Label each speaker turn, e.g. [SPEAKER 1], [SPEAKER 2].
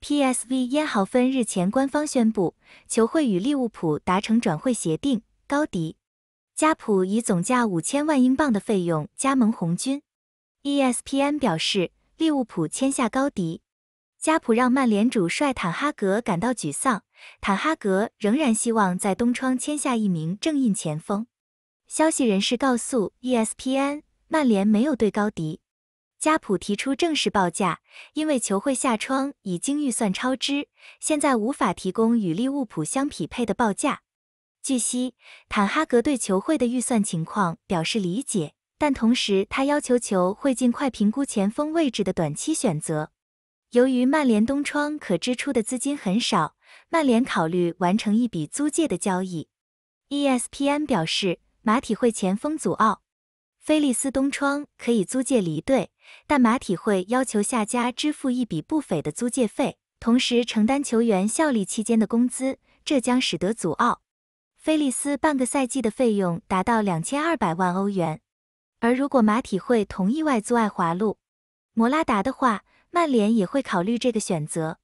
[SPEAKER 1] PSV 埃豪芬日前官方宣布，球会与利物浦达成转会协定，高迪加普以总价五千万英镑的费用加盟红军。ESPN 表示，利物浦签下高迪加普让曼联主帅坦哈格感到沮丧，坦哈格仍然希望在东窗签下一名正印前锋。消息人士告诉 ESPN，曼联没有对高迪。加普提出正式报价，因为球会下窗已经预算超支，现在无法提供与利物浦相匹配的报价。据悉，坦哈格对球会的预算情况表示理解，但同时他要求球会尽快评估前锋位置的短期选择。由于曼联冬窗可支出的资金很少，曼联考虑完成一笔租借的交易。ESPN 表示，马体会前锋祖奥。菲利斯东窗可以租借离队，但马体会要求下家支付一笔不菲的租借费，同时承担球员效力期间的工资，这将使得祖奥菲利斯半个赛季的费用达到两千二百万欧元。而如果马体会同意外租爱华路、摩拉达的话，曼联也会考虑这个选择。